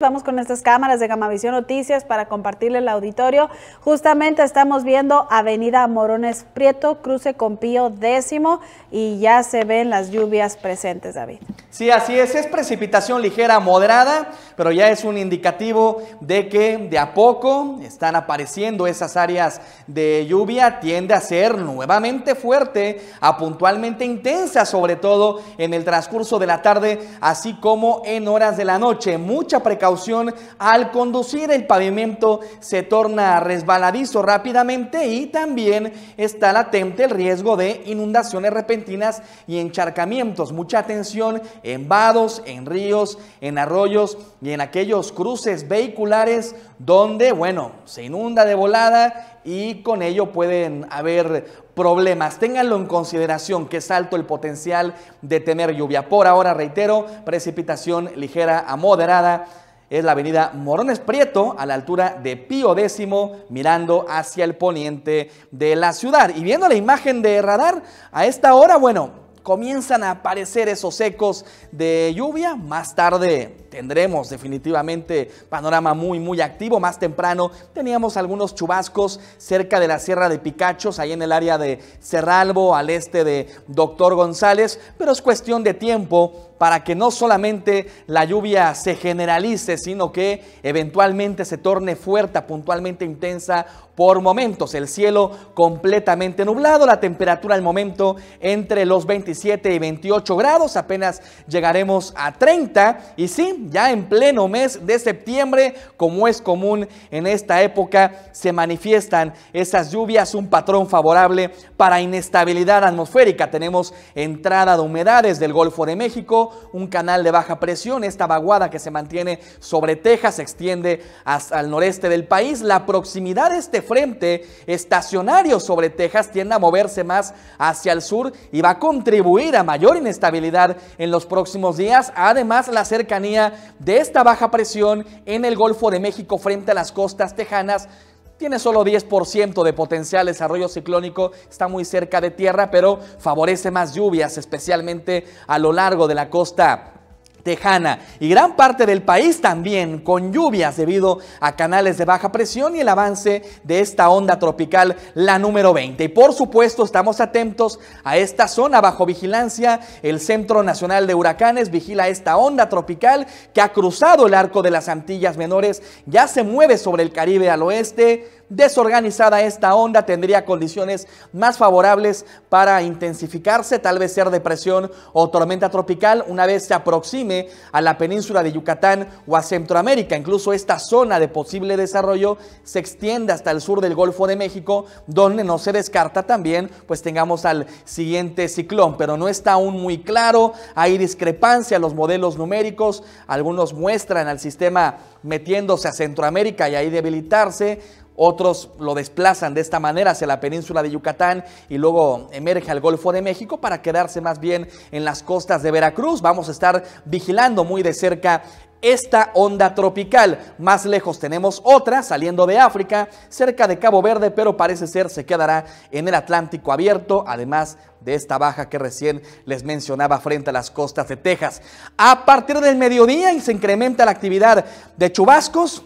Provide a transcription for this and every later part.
Vamos con estas cámaras de Gamavisión Noticias para compartirle el auditorio. Justamente estamos viendo Avenida Morones Prieto, cruce con Pío décimo y ya se ven las lluvias presentes, David. Sí, así es, es precipitación ligera moderada, pero ya es un indicativo de que de a poco están apareciendo esas áreas de lluvia, tiende a ser nuevamente fuerte, a puntualmente intensa, sobre todo en el transcurso de la tarde, así como en horas de la noche. Mucha precaución al conducir. El pavimento se torna resbaladizo rápidamente y también está latente el riesgo de inundaciones repentinas y encharcamientos. Mucha atención en vados, en ríos, en arroyos y en aquellos cruces vehiculares donde, bueno, se inunda de volada y con ello pueden haber problemas. Ténganlo en consideración que es alto el potencial de tener lluvia. Por ahora, reitero, precipitación ligera a moderada es la avenida Morones Prieto, a la altura de Pío X, mirando hacia el poniente de la ciudad. Y viendo la imagen de radar, a esta hora, bueno, comienzan a aparecer esos ecos de lluvia. Más tarde tendremos definitivamente panorama muy, muy activo. Más temprano teníamos algunos chubascos cerca de la Sierra de Picachos, ahí en el área de Cerralbo, al este de Doctor González, pero es cuestión de tiempo para que no solamente la lluvia se generalice, sino que eventualmente se torne fuerte, puntualmente intensa por momentos. El cielo completamente nublado, la temperatura al momento entre los 27 y 28 grados, apenas llegaremos a 30 y sí, ya en pleno mes de septiembre, como es común en esta época, se manifiestan esas lluvias, un patrón favorable para inestabilidad atmosférica. Tenemos entrada de humedades del Golfo de México, un canal de baja presión, esta vaguada que se mantiene sobre Texas se extiende hasta el noreste del país, la proximidad de este frente estacionario sobre Texas tiende a moverse más hacia el sur y va a contribuir a mayor inestabilidad en los próximos días. Además, la cercanía de esta baja presión en el Golfo de México frente a las costas tejanas tiene solo 10% de potencial desarrollo ciclónico, está muy cerca de tierra, pero favorece más lluvias, especialmente a lo largo de la costa Tejana y gran parte del país también con lluvias debido a canales de baja presión y el avance de esta onda tropical, la número 20. Y por supuesto estamos atentos a esta zona bajo vigilancia. El Centro Nacional de Huracanes vigila esta onda tropical que ha cruzado el arco de las Antillas Menores, ya se mueve sobre el Caribe al oeste desorganizada esta onda tendría condiciones más favorables para intensificarse, tal vez ser depresión o tormenta tropical una vez se aproxime a la península de Yucatán o a Centroamérica. Incluso esta zona de posible desarrollo se extiende hasta el sur del Golfo de México, donde no se descarta también pues tengamos al siguiente ciclón, pero no está aún muy claro, hay discrepancia en los modelos numéricos, algunos muestran al sistema metiéndose a Centroamérica y ahí debilitarse, otros lo desplazan de esta manera hacia la península de Yucatán y luego emerge al Golfo de México para quedarse más bien en las costas de Veracruz. Vamos a estar vigilando muy de cerca esta onda tropical. Más lejos tenemos otra saliendo de África, cerca de Cabo Verde, pero parece ser se quedará en el Atlántico abierto, además de esta baja que recién les mencionaba frente a las costas de Texas. A partir del mediodía y se incrementa la actividad de chubascos,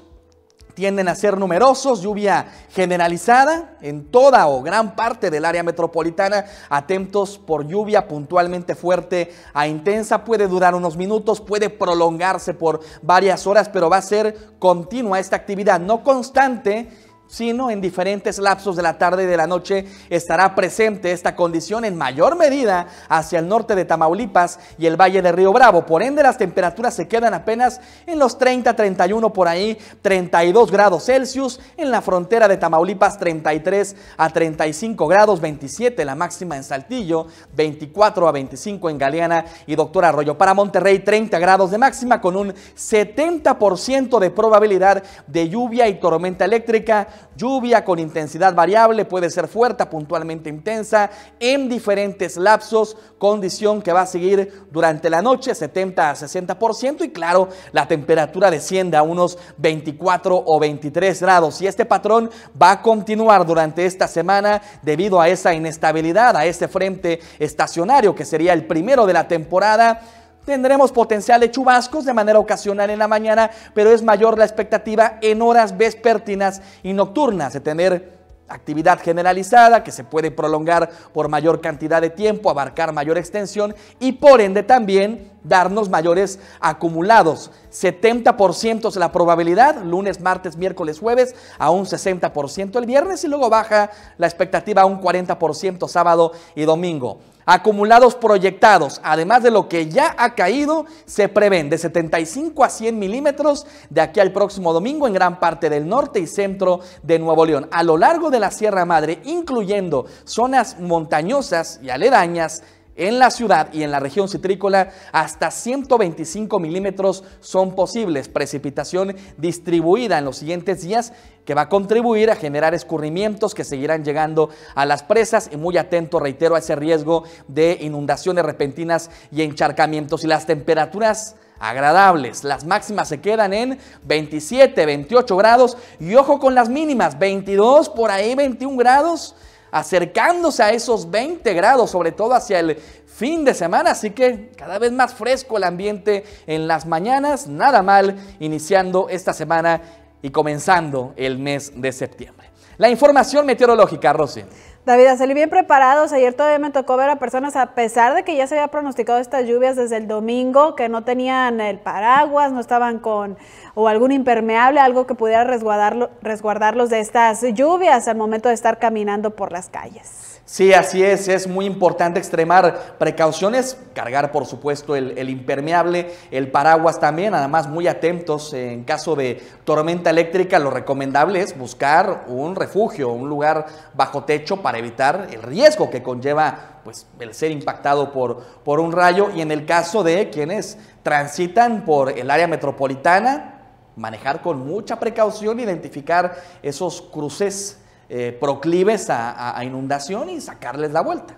tienden a ser numerosos, lluvia generalizada en toda o gran parte del área metropolitana, atentos por lluvia puntualmente fuerte a intensa, puede durar unos minutos, puede prolongarse por varias horas, pero va a ser continua esta actividad, no constante sino en diferentes lapsos de la tarde y de la noche estará presente esta condición en mayor medida hacia el norte de Tamaulipas y el valle de Río Bravo. Por ende, las temperaturas se quedan apenas en los 30, 31 por ahí, 32 grados Celsius, en la frontera de Tamaulipas 33 a 35 grados, 27 la máxima en Saltillo, 24 a 25 en Galeana y Doctor Arroyo. Para Monterrey 30 grados de máxima con un 70% de probabilidad de lluvia y tormenta eléctrica lluvia con intensidad variable, puede ser fuerte, puntualmente intensa, en diferentes lapsos, condición que va a seguir durante la noche, 70 a 60%, y claro, la temperatura desciende a unos 24 o 23 grados. Y este patrón va a continuar durante esta semana debido a esa inestabilidad, a ese frente estacionario que sería el primero de la temporada Tendremos potencial de chubascos de manera ocasional en la mañana, pero es mayor la expectativa en horas vespertinas y nocturnas de tener actividad generalizada que se puede prolongar por mayor cantidad de tiempo, abarcar mayor extensión y por ende también darnos mayores acumulados 70% es la probabilidad, lunes, martes, miércoles, jueves, a un 60% el viernes y luego baja la expectativa a un 40% sábado y domingo. Acumulados proyectados, además de lo que ya ha caído, se prevén de 75 a 100 milímetros de aquí al próximo domingo en gran parte del norte y centro de Nuevo León. A lo largo de la Sierra Madre, incluyendo zonas montañosas y aledañas, en la ciudad y en la región citrícola hasta 125 milímetros son posibles. Precipitación distribuida en los siguientes días que va a contribuir a generar escurrimientos que seguirán llegando a las presas y muy atento, reitero, a ese riesgo de inundaciones repentinas y encharcamientos. Y las temperaturas agradables. Las máximas se quedan en 27, 28 grados y ojo con las mínimas, 22, por ahí 21 grados acercándose a esos 20 grados, sobre todo hacia el fin de semana, así que cada vez más fresco el ambiente en las mañanas, nada mal iniciando esta semana y comenzando el mes de septiembre. La información meteorológica, Rosy. David, salí bien preparados. Ayer todavía me tocó ver a personas, a pesar de que ya se había pronosticado estas lluvias desde el domingo, que no tenían el paraguas, no estaban con o algún impermeable, algo que pudiera resguardarlos de estas lluvias al momento de estar caminando por las calles. Sí, así es, es muy importante extremar precauciones, cargar por supuesto el, impermeable, el paraguas también, además muy atentos en caso de tormenta eléctrica, lo recomendable es buscar un refugio, un lugar bajo techo para evitar el riesgo que conlleva pues, el ser impactado por, por un rayo y en el caso de quienes transitan por el área metropolitana, manejar con mucha precaución, identificar esos cruces eh, proclives a, a inundación y sacarles la vuelta.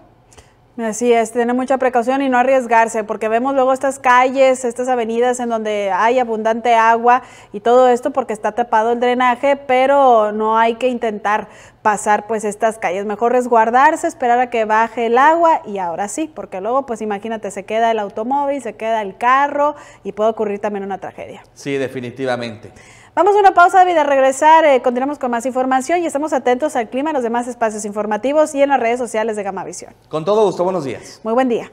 Así es, tener mucha precaución y no arriesgarse, porque vemos luego estas calles, estas avenidas en donde hay abundante agua y todo esto porque está tapado el drenaje, pero no hay que intentar pasar pues estas calles. Mejor resguardarse, esperar a que baje el agua y ahora sí, porque luego pues imagínate, se queda el automóvil, se queda el carro y puede ocurrir también una tragedia. Sí, definitivamente. Vamos a una pausa, David, a regresar. Eh, continuamos con más información y estamos atentos al clima, en los demás espacios informativos y en las redes sociales de Gamavisión. Con todo gusto, buenos días. Muy buen día.